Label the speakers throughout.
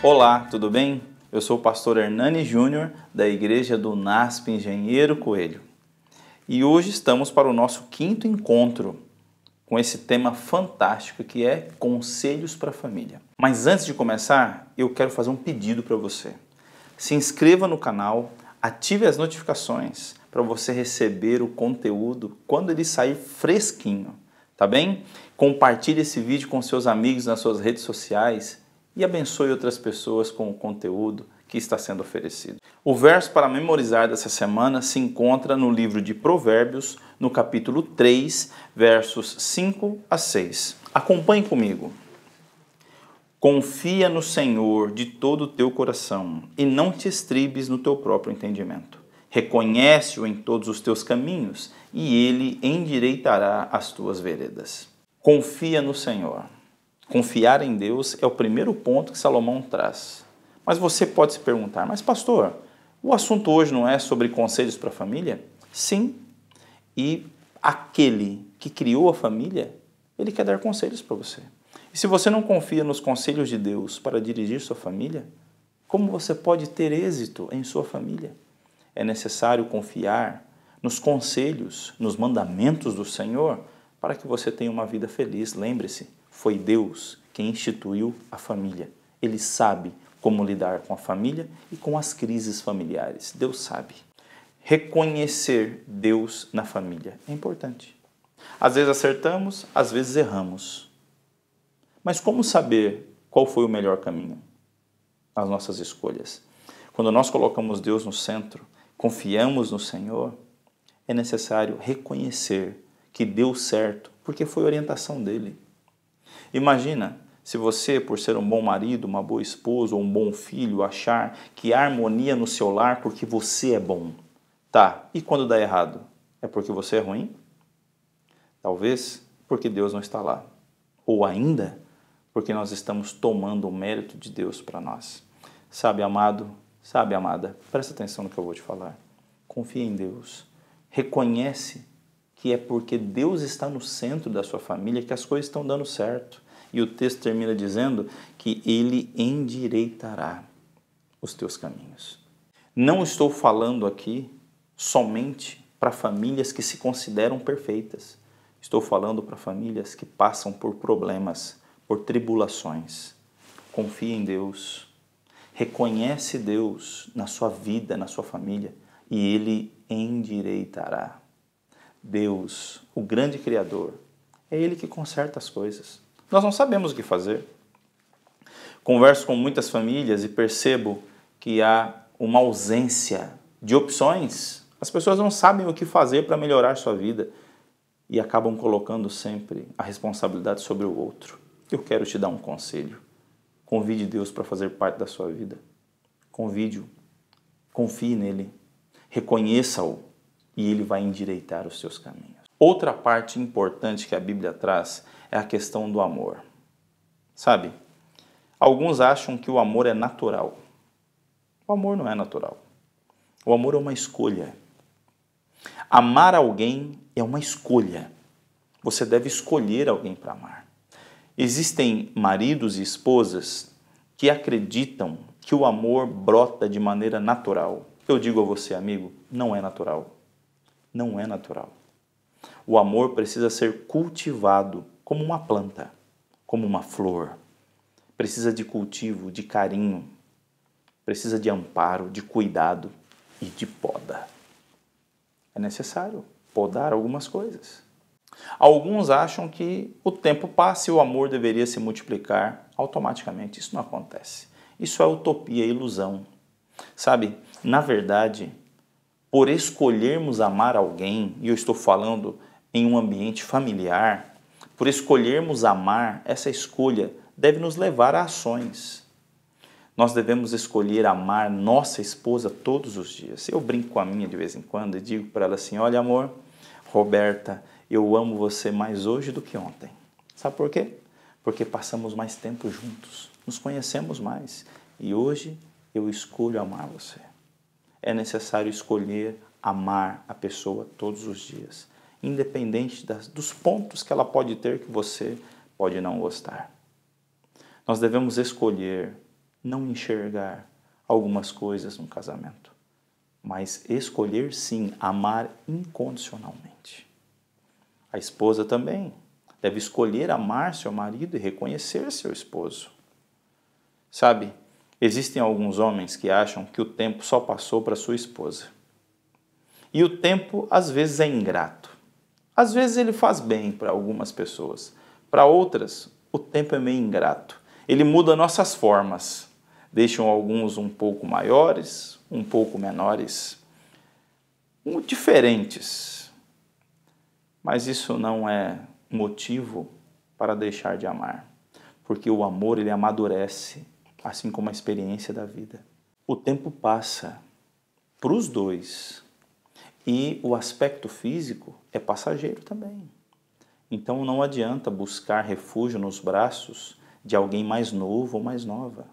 Speaker 1: Olá, tudo bem? Eu sou o pastor Hernani Júnior, da igreja do NASP Engenheiro Coelho. E hoje estamos para o nosso quinto encontro com esse tema fantástico que é conselhos para a família. Mas antes de começar, eu quero fazer um pedido para você. Se inscreva no canal, ative as notificações para você receber o conteúdo quando ele sair fresquinho, tá bem? Compartilhe esse vídeo com seus amigos nas suas redes sociais e abençoe outras pessoas com o conteúdo que está sendo oferecido. O verso para memorizar dessa semana se encontra no livro de Provérbios, no capítulo 3, versos 5 a 6. Acompanhe comigo. Confia no Senhor de todo o teu coração e não te estribes no teu próprio entendimento. Reconhece-o em todos os teus caminhos e ele endireitará as tuas veredas. Confia no Senhor. Confiar em Deus é o primeiro ponto que Salomão traz. Mas você pode se perguntar, mas pastor, o assunto hoje não é sobre conselhos para a família? Sim. E aquele que criou a família, ele quer dar conselhos para você. E se você não confia nos conselhos de Deus para dirigir sua família, como você pode ter êxito em sua família? É necessário confiar nos conselhos, nos mandamentos do Senhor para que você tenha uma vida feliz. Lembre-se, foi Deus quem instituiu a família. Ele sabe como lidar com a família e com as crises familiares. Deus sabe. Reconhecer Deus na família é importante. Às vezes acertamos, às vezes erramos. Mas como saber qual foi o melhor caminho? As nossas escolhas. Quando nós colocamos Deus no centro, confiamos no Senhor, é necessário reconhecer que deu certo, porque foi orientação dele. Imagina se você, por ser um bom marido, uma boa esposa ou um bom filho, achar que há harmonia no seu lar porque você é bom. Tá, e quando dá errado? É porque você é ruim? Talvez porque Deus não está lá. Ou ainda, porque nós estamos tomando o mérito de Deus para nós. Sabe, amado, sabe, amada, presta atenção no que eu vou te falar. Confia em Deus. Reconhece que é porque Deus está no centro da sua família que as coisas estão dando certo. E o texto termina dizendo que ele endireitará os teus caminhos. Não estou falando aqui somente para famílias que se consideram perfeitas. Estou falando para famílias que passam por problemas, por tribulações. Confie em Deus. Reconhece Deus na sua vida, na sua família, e ele endireitará Deus, o grande Criador, é Ele que conserta as coisas. Nós não sabemos o que fazer. Converso com muitas famílias e percebo que há uma ausência de opções. As pessoas não sabem o que fazer para melhorar sua vida e acabam colocando sempre a responsabilidade sobre o outro. Eu quero te dar um conselho. Convide Deus para fazer parte da sua vida. Convide-o. Confie nele. Reconheça-o e ele vai endireitar os seus caminhos. Outra parte importante que a Bíblia traz é a questão do amor. Sabe? Alguns acham que o amor é natural. O amor não é natural. O amor é uma escolha. Amar alguém é uma escolha. Você deve escolher alguém para amar. Existem maridos e esposas que acreditam que o amor brota de maneira natural. Eu digo a você, amigo, não é natural não é natural. O amor precisa ser cultivado como uma planta, como uma flor. Precisa de cultivo, de carinho, precisa de amparo, de cuidado e de poda. É necessário podar algumas coisas. Alguns acham que o tempo passa e o amor deveria se multiplicar automaticamente. Isso não acontece. Isso é utopia, ilusão. Sabe, na verdade, por escolhermos amar alguém, e eu estou falando em um ambiente familiar, por escolhermos amar, essa escolha deve nos levar a ações. Nós devemos escolher amar nossa esposa todos os dias. Eu brinco com a minha de vez em quando e digo para ela assim: Olha, amor, Roberta, eu amo você mais hoje do que ontem. Sabe por quê? Porque passamos mais tempo juntos, nos conhecemos mais e hoje eu escolho amar você é necessário escolher amar a pessoa todos os dias, independente das, dos pontos que ela pode ter que você pode não gostar. Nós devemos escolher não enxergar algumas coisas no casamento, mas escolher sim amar incondicionalmente. A esposa também deve escolher amar seu marido e reconhecer seu esposo. Sabe, Existem alguns homens que acham que o tempo só passou para sua esposa. E o tempo às vezes é ingrato. Às vezes ele faz bem para algumas pessoas, para outras o tempo é meio ingrato. Ele muda nossas formas, deixam alguns um pouco maiores, um pouco menores, diferentes. Mas isso não é motivo para deixar de amar, porque o amor ele amadurece assim como a experiência da vida. O tempo passa para os dois e o aspecto físico é passageiro também. Então não adianta buscar refúgio nos braços de alguém mais novo ou mais nova.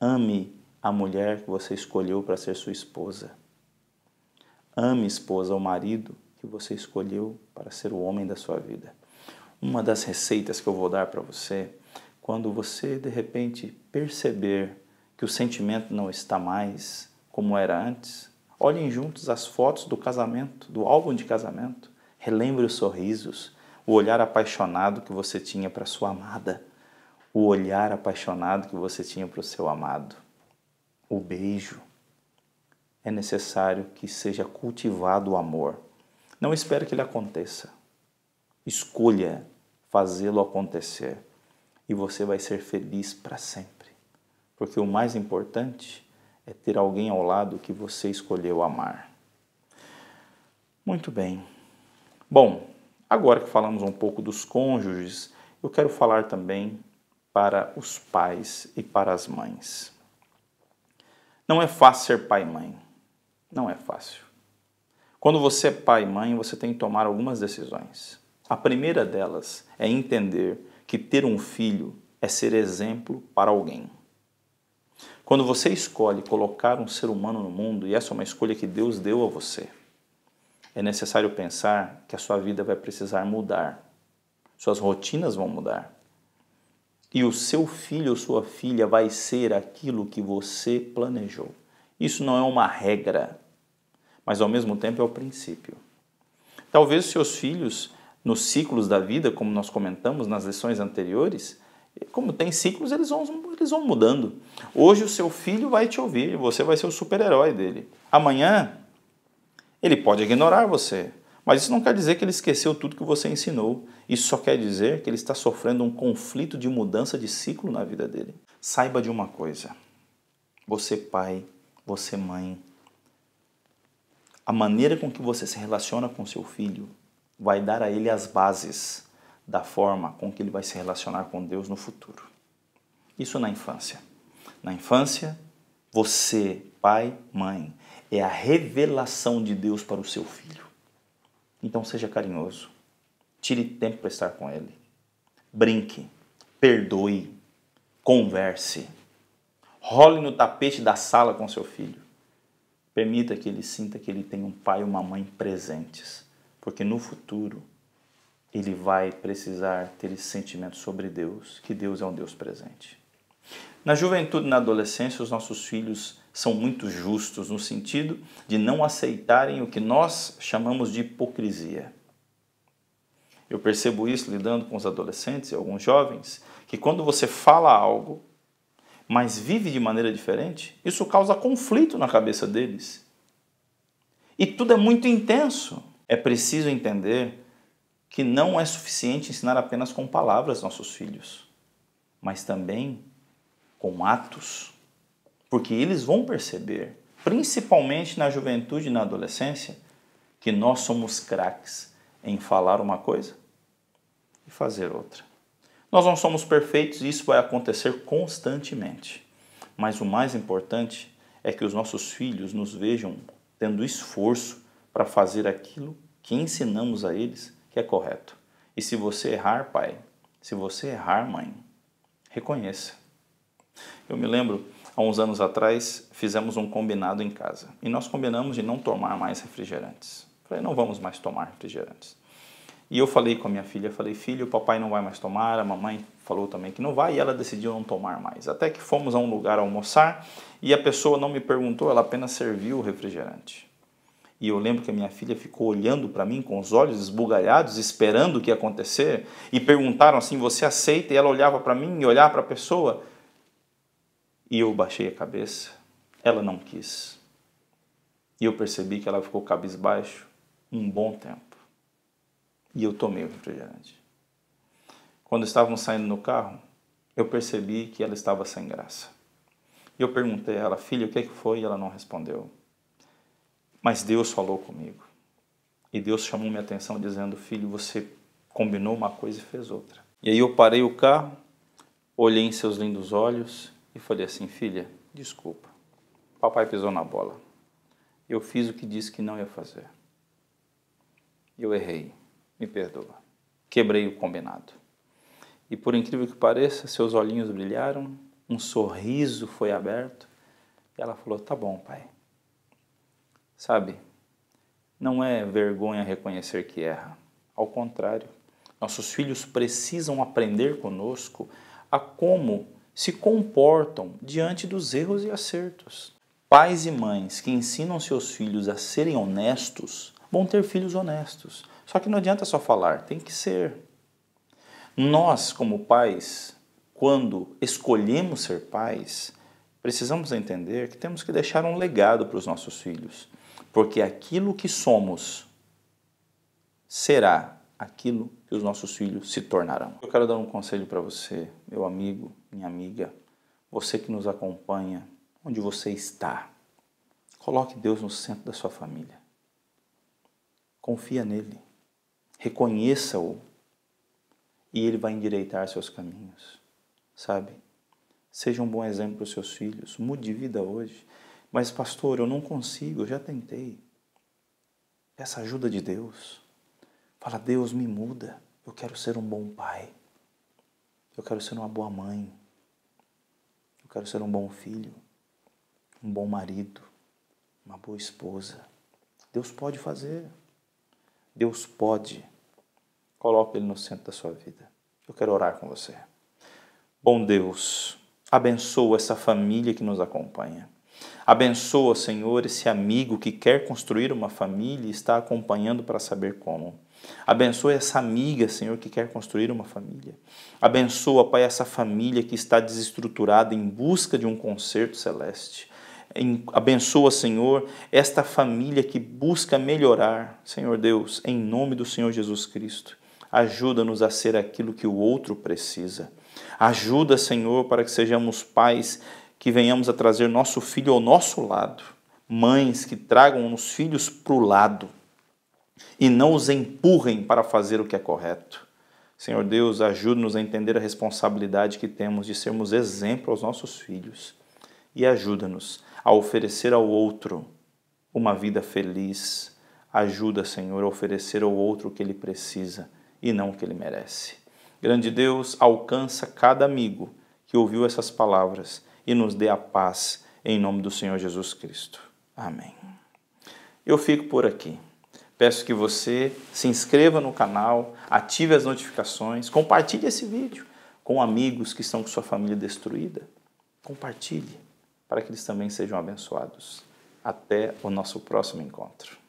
Speaker 1: Ame a mulher que você escolheu para ser sua esposa. Ame, esposa, o marido que você escolheu para ser o homem da sua vida. Uma das receitas que eu vou dar para você quando você de repente perceber que o sentimento não está mais como era antes, olhem juntos as fotos do casamento, do álbum de casamento, relembre os sorrisos, o olhar apaixonado que você tinha para sua amada, o olhar apaixonado que você tinha para o seu amado, o beijo. É necessário que seja cultivado o amor. Não espere que ele aconteça. Escolha fazê-lo acontecer e você vai ser feliz para sempre. Porque o mais importante é ter alguém ao lado que você escolheu amar. Muito bem. Bom, agora que falamos um pouco dos cônjuges, eu quero falar também para os pais e para as mães. Não é fácil ser pai e mãe. Não é fácil. Quando você é pai e mãe, você tem que tomar algumas decisões. A primeira delas é entender que ter um filho é ser exemplo para alguém. Quando você escolhe colocar um ser humano no mundo, e essa é uma escolha que Deus deu a você, é necessário pensar que a sua vida vai precisar mudar, suas rotinas vão mudar. E o seu filho ou sua filha vai ser aquilo que você planejou. Isso não é uma regra, mas ao mesmo tempo é o princípio. Talvez seus filhos nos ciclos da vida, como nós comentamos nas lições anteriores, como tem ciclos, eles vão, eles vão mudando. Hoje o seu filho vai te ouvir, você vai ser o super-herói dele. Amanhã ele pode ignorar você, mas isso não quer dizer que ele esqueceu tudo que você ensinou. Isso só quer dizer que ele está sofrendo um conflito de mudança de ciclo na vida dele. Saiba de uma coisa: você, pai, você, mãe, a maneira com que você se relaciona com seu filho vai dar a ele as bases da forma com que ele vai se relacionar com Deus no futuro. Isso na infância. Na infância, você, pai, mãe, é a revelação de Deus para o seu filho. Então seja carinhoso, tire tempo para estar com ele, brinque, perdoe, converse, role no tapete da sala com seu filho. Permita que ele sinta que ele tem um pai e uma mãe presentes porque no futuro ele vai precisar ter esse sentimento sobre Deus, que Deus é um Deus presente. Na juventude e na adolescência, os nossos filhos são muito justos no sentido de não aceitarem o que nós chamamos de hipocrisia. Eu percebo isso lidando com os adolescentes e alguns jovens, que quando você fala algo, mas vive de maneira diferente, isso causa conflito na cabeça deles. E tudo é muito intenso. É preciso entender que não é suficiente ensinar apenas com palavras nossos filhos, mas também com atos, porque eles vão perceber, principalmente na juventude e na adolescência, que nós somos craques em falar uma coisa e fazer outra. Nós não somos perfeitos e isso vai acontecer constantemente. Mas o mais importante é que os nossos filhos nos vejam tendo esforço para fazer aquilo que ensinamos a eles que é correto. E se você errar, pai, se você errar, mãe, reconheça. Eu me lembro, há uns anos atrás, fizemos um combinado em casa e nós combinamos de não tomar mais refrigerantes. Falei, não vamos mais tomar refrigerantes. E eu falei com a minha filha, falei, filho, o papai não vai mais tomar, a mamãe falou também que não vai e ela decidiu não tomar mais. Até que fomos a um lugar almoçar e a pessoa não me perguntou, ela apenas serviu o refrigerante. E eu lembro que a minha filha ficou olhando para mim com os olhos esbugalhados, esperando o que ia acontecer, e perguntaram assim: "Você aceita?" E ela olhava para mim e olhava para a pessoa. E eu baixei a cabeça. Ela não quis. E eu percebi que ela ficou cabisbaixo um bom tempo. E eu tomei o refrigerante. Quando estávamos saindo no carro, eu percebi que ela estava sem graça. E eu perguntei a ela, filha, o que, é que foi? E ela não respondeu. Mas Deus falou comigo. E Deus chamou minha atenção dizendo: Filho, você combinou uma coisa e fez outra. E aí eu parei o carro, olhei em seus lindos olhos e falei assim: Filha, desculpa. Papai pisou na bola. Eu fiz o que disse que não ia fazer. Eu errei. Me perdoa. Quebrei o combinado. E por incrível que pareça, seus olhinhos brilharam, um sorriso foi aberto e ela falou: Tá bom, pai. Sabe, não é vergonha reconhecer que erra. Ao contrário, nossos filhos precisam aprender conosco a como se comportam diante dos erros e acertos. Pais e mães que ensinam seus filhos a serem honestos vão ter filhos honestos. Só que não adianta só falar, tem que ser. Nós, como pais, quando escolhemos ser pais, precisamos entender que temos que deixar um legado para os nossos filhos porque aquilo que somos será aquilo que os nossos filhos se tornarão. Eu quero dar um conselho para você, meu amigo, minha amiga, você que nos acompanha, onde você está. Coloque Deus no centro da sua família. Confia nele. Reconheça-o. E ele vai endireitar seus caminhos. Sabe? Seja um bom exemplo para os seus filhos. Mude vida hoje. Mas, pastor, eu não consigo, eu já tentei. Peça ajuda de Deus. Fala, Deus, me muda. Eu quero ser um bom pai. Eu quero ser uma boa mãe. Eu quero ser um bom filho. Um bom marido. Uma boa esposa. Deus pode fazer. Deus pode. Coloque Ele no centro da sua vida. Eu quero orar com você. Bom Deus, abençoa essa família que nos acompanha. Abençoa, Senhor, esse amigo que quer construir uma família e está acompanhando para saber como. Abençoa essa amiga, Senhor, que quer construir uma família. Abençoa, Pai, essa família que está desestruturada em busca de um conserto celeste. Abençoa, Senhor, esta família que busca melhorar, Senhor Deus, em nome do Senhor Jesus Cristo. Ajuda-nos a ser aquilo que o outro precisa. Ajuda, Senhor, para que sejamos pais que venhamos a trazer nosso filho ao nosso lado, mães que tragam os filhos para o lado e não os empurrem para fazer o que é correto. Senhor Deus, ajude-nos a entender a responsabilidade que temos de sermos exemplo aos nossos filhos e ajuda-nos a oferecer ao outro uma vida feliz. Ajuda, Senhor, a oferecer ao outro o que ele precisa e não o que ele merece. Grande Deus, alcança cada amigo que ouviu essas palavras e nos dê a paz, em nome do Senhor Jesus Cristo. Amém. Eu fico por aqui. Peço que você se inscreva no canal, ative as notificações, compartilhe esse vídeo com amigos que estão com sua família destruída. Compartilhe para que eles também sejam abençoados. Até o nosso próximo encontro.